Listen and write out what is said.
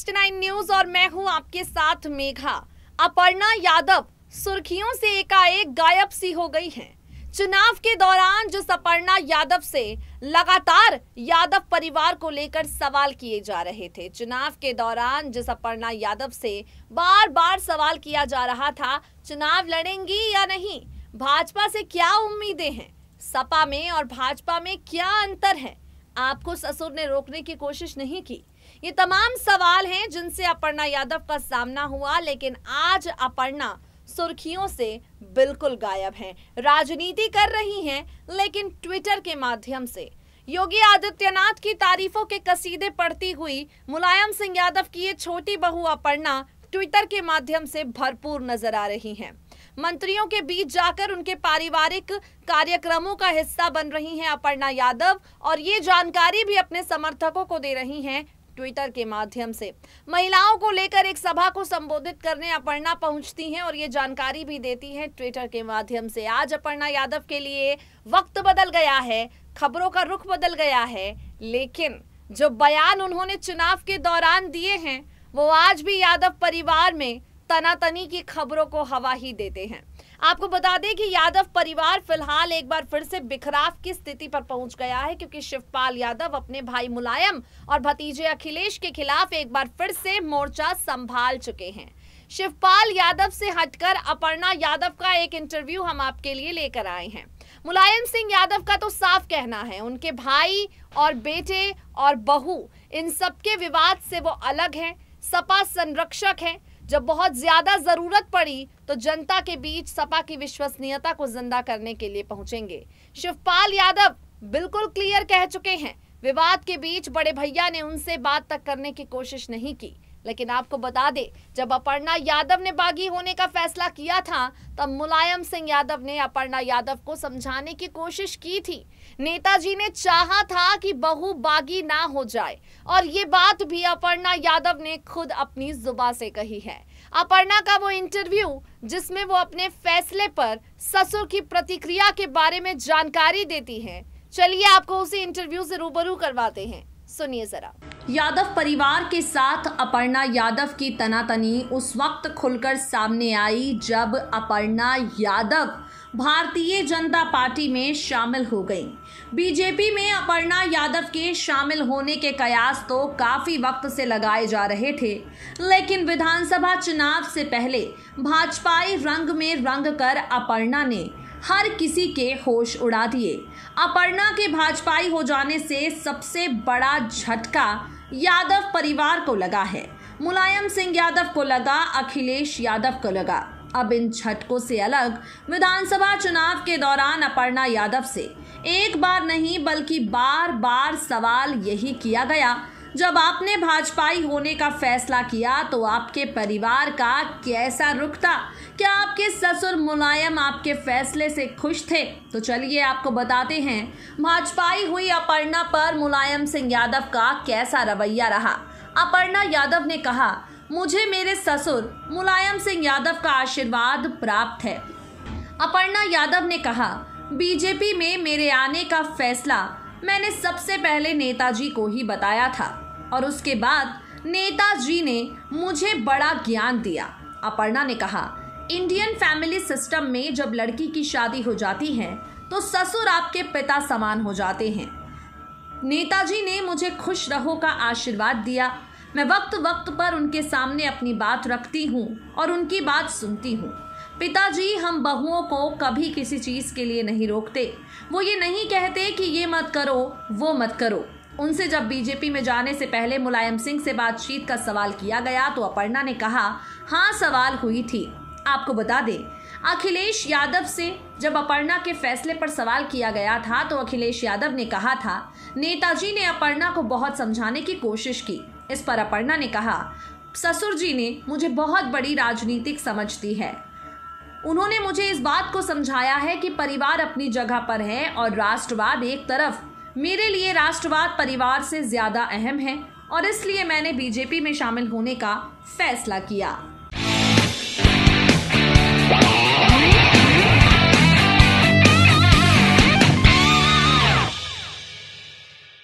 69 nine news और मैं हूं आपके साथ मेघा अपर्णा यादव सुर्खियों से एकाएक गायब सी हो गई हैं। चुनाव के दौरान जो सपर्णा यादव से लगातार यादव परिवार को लेकर सवाल किए जा रहे थे चुनाव के दौरान जो सपर्णा यादव से बार बार सवाल किया जा रहा था चुनाव लड़ेंगी या नहीं भाजपा से क्या उम्मीदें हैं सपा में और भाजपा में क्या अंतर है आपको ससुर ने रोकने की कोशिश नहीं की ये तमाम सवाल हैं जिनसे अपर्णा यादव का सामना हुआ लेकिन आज अपर्णा सुर्खियों से बिल्कुल गायब हैं राजनीति कर रही हैं लेकिन ट्विटर के माध्यम से योगी आदित्यनाथ की तारीफों के कसीदे पढ़ती हुई मुलायम सिंह यादव की ये छोटी बहू अपर्णा ट्विटर के माध्यम से भरपूर नजर आ रही हैं मंत्रियों के बीच जाकर उनके पारिवारिक कार्यक्रमों का हिस्सा बन रही हैं अपर्णा यादव और ये जानकारी भी अपने समर्थकों को दे रही हैं ट्विटर के माध्यम से महिलाओं को लेकर एक सभा को संबोधित करने अपर्णा पहुंचती हैं और ये जानकारी भी देती हैं ट्विटर के माध्यम से आज अपर्णा यादव के लिए वक्त बदल गया है खबरों का रुख बदल गया है लेकिन जो बयान उन्होंने चुनाव के दौरान दिए हैं वो आज भी यादव परिवार में तनातनी की खबरों को हवा ही देते हैं आपको बता दें कि यादव परिवार फिलहाल एक बार फिर से बिखराव की स्थिति पर पहुंच गया है क्योंकि शिवपाल यादव अपने भाई मुलायम और भतीजे अखिलेश के खिलाफ एक बार फिर से मोर्चा संभाल चुके हैं शिवपाल यादव से हटकर अपर्णा यादव का एक इंटरव्यू हम आपके लिए लेकर आए हैं मुलायम सिंह यादव का तो साफ कहना है उनके भाई और बेटे और बहू इन सबके विवाद से वो अलग हैं सपा संरक्षक हैं जब बहुत ज्यादा जरूरत पड़ी तो जनता के बीच सपा की विश्वसनीयता को जिंदा करने के लिए पहुंचेंगे शिवपाल यादव बिल्कुल क्लियर कह चुके हैं विवाद के बीच बड़े भैया ने उनसे बात तक करने की कोशिश नहीं की लेकिन आपको बता दे जब अपर्णा यादव ने बागी होने का फैसला किया था तब मुलायम सिंह यादव ने अपर्णा यादव को समझाने की कोशिश की थी नेताजी ने चाहा था कि बहु बागी ना हो जाए और ये बात भी अपर्णा यादव ने खुद अपनी जुबा से कही है अपर्णा का वो इंटरव्यू जिसमें वो अपने फैसले पर ससुर की प्रतिक्रिया के बारे में जानकारी देती हैं चलिए आपको उसी इंटरव्यू से रूबरू करवाते हैं सुनिए जरा यादव परिवार के साथ अपर्णा यादव की तनातनी उस वक्त खुलकर सामने आई जब अपर्णा यादव भारतीय जनता पार्टी में शामिल हो गई बीजेपी में अपर्णा यादव के शामिल होने के कयास तो काफी वक्त से लगाए जा रहे थे लेकिन विधानसभा चुनाव से पहले भाजपाई रंग में रंग कर अपर्णा ने हर किसी के होश उड़ा दिए अपर्णा के भाजपाई हो जाने से सबसे बड़ा झटका यादव परिवार को लगा है मुलायम सिंह यादव को लगा अखिलेश यादव को लगा अब इन झटकों से अलग विधानसभा चुनाव के दौरान अपर्णा यादव से एक बार नहीं बल्कि बार बार सवाल यही किया गया जब आपने भाजपाई होने का फैसला किया तो आपके परिवार का कैसा रुख था क्या आपके ससुर मुलायम आपके फैसले से खुश थे तो चलिए आपको बताते हैं भाजपाई हुई अपर्णा पर मुलायम सिंह यादव का कैसा रवैया रहा अपर्णा यादव ने कहा मुझे मेरे ससुर मुलायम सिंह यादव का आशीर्वाद प्राप्त है अपर्णा यादव ने कहा बीजेपी में मेरे आने का फैसला मैंने सबसे पहले नेताजी को ही बताया था और उसके बाद नेताजी ने मुझे बड़ा ज्ञान दिया अपर्णा ने कहा इंडियन फैमिली सिस्टम में जब लड़की की शादी हो जाती है तो ससुर आपके पिता समान हो जाते हैं नेताजी ने मुझे खुश रहो का आशीर्वाद दिया मैं वक्त वक्त पर उनके सामने अपनी बात रखती हूँ और उनकी बात सुनती हूँ पिताजी हम बहुओं को कभी किसी चीज़ के लिए नहीं रोकते वो ये नहीं कहते कि ये मत करो वो मत करो उनसे जब बीजेपी में जाने से पहले मुलायम सिंह से बातचीत का सवाल किया गया तो अपर्णा ने कहा हाँ सवाल हुई थी आपको बता दें अखिलेश यादव से जब अपर्णा के फैसले पर सवाल किया गया था तो अखिलेश यादव ने कहा था नेताजी ने अपर्णा को बहुत समझाने की कोशिश की इस पर अपर्णा ने कहा ससुर जी ने मुझे बहुत बड़ी राजनीतिक समझ दी है उन्होंने मुझे इस बात को समझाया है कि परिवार अपनी जगह पर है और राष्ट्रवाद एक तरफ मेरे लिए राष्ट्रवाद परिवार से ज़्यादा अहम है और इसलिए मैंने बीजेपी में शामिल होने का फैसला किया